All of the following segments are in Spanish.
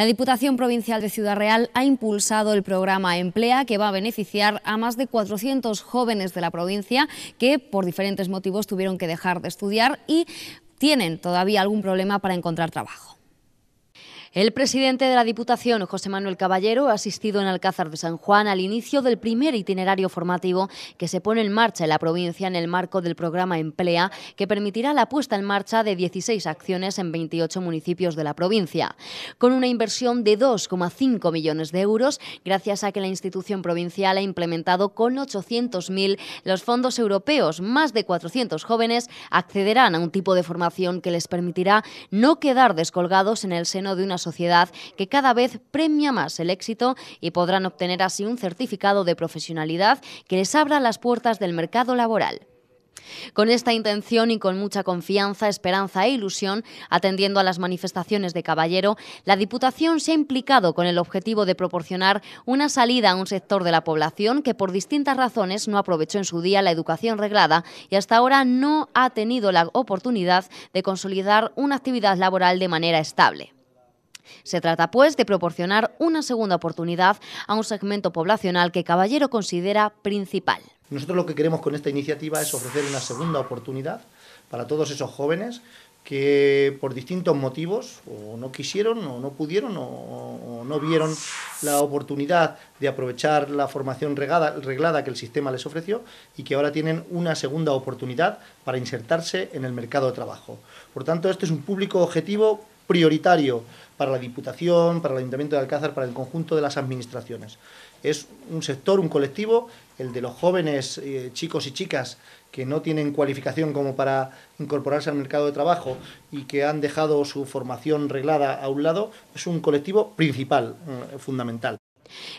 La Diputación Provincial de Ciudad Real ha impulsado el programa Emplea que va a beneficiar a más de 400 jóvenes de la provincia que por diferentes motivos tuvieron que dejar de estudiar y tienen todavía algún problema para encontrar trabajo. El presidente de la Diputación, José Manuel Caballero, ha asistido en Alcázar de San Juan al inicio del primer itinerario formativo que se pone en marcha en la provincia en el marco del programa Emplea, que permitirá la puesta en marcha de 16 acciones en 28 municipios de la provincia, con una inversión de 2,5 millones de euros, gracias a que la institución provincial ha implementado con 800.000 los fondos europeos. Más de 400 jóvenes accederán a un tipo de formación que les permitirá no quedar descolgados en el seno de una sociedad que cada vez premia más el éxito y podrán obtener así un certificado de profesionalidad que les abra las puertas del mercado laboral. Con esta intención y con mucha confianza, esperanza e ilusión, atendiendo a las manifestaciones de Caballero, la Diputación se ha implicado con el objetivo de proporcionar una salida a un sector de la población que por distintas razones no aprovechó en su día la educación reglada y hasta ahora no ha tenido la oportunidad de consolidar una actividad laboral de manera estable. Se trata, pues, de proporcionar una segunda oportunidad a un segmento poblacional que Caballero considera principal. Nosotros lo que queremos con esta iniciativa es ofrecer una segunda oportunidad para todos esos jóvenes que por distintos motivos o no quisieron o no pudieron o, no vieron la oportunidad de aprovechar la formación regada, reglada que el sistema les ofreció y que ahora tienen una segunda oportunidad para insertarse en el mercado de trabajo. Por tanto, este es un público objetivo prioritario para la Diputación, para el Ayuntamiento de Alcázar, para el conjunto de las administraciones. Es un sector, un colectivo, el de los jóvenes eh, chicos y chicas que no tienen cualificación como para incorporarse al mercado de trabajo y que han dejado su formación reglada a un lado, es un colectivo principal, eh, fundamental.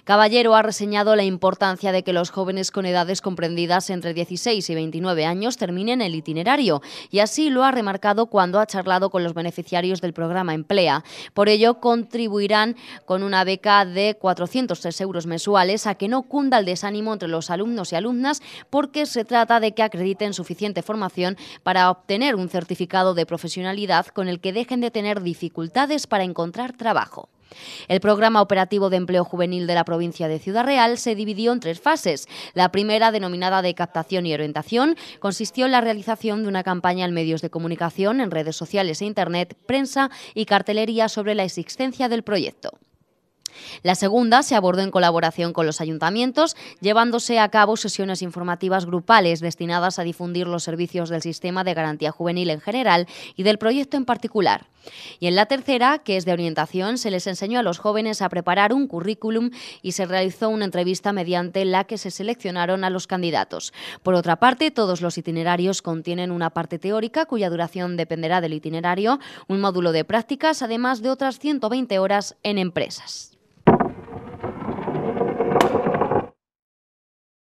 Caballero ha reseñado la importancia de que los jóvenes con edades comprendidas entre 16 y 29 años terminen el itinerario y así lo ha remarcado cuando ha charlado con los beneficiarios del programa Emplea. Por ello, contribuirán con una beca de 403 euros mensuales a que no cunda el desánimo entre los alumnos y alumnas porque se trata de que acrediten suficiente formación para obtener un certificado de profesionalidad con el que dejen de tener dificultades para encontrar trabajo. El programa operativo de empleo juvenil de la provincia de Ciudad Real se dividió en tres fases. La primera, denominada de captación y orientación, consistió en la realización de una campaña en medios de comunicación, en redes sociales e Internet, prensa y cartelería sobre la existencia del proyecto. La segunda se abordó en colaboración con los ayuntamientos, llevándose a cabo sesiones informativas grupales destinadas a difundir los servicios del sistema de garantía juvenil en general y del proyecto en particular. Y en la tercera, que es de orientación, se les enseñó a los jóvenes a preparar un currículum y se realizó una entrevista mediante la que se seleccionaron a los candidatos. Por otra parte, todos los itinerarios contienen una parte teórica cuya duración dependerá del itinerario, un módulo de prácticas, además de otras 120 horas en empresas.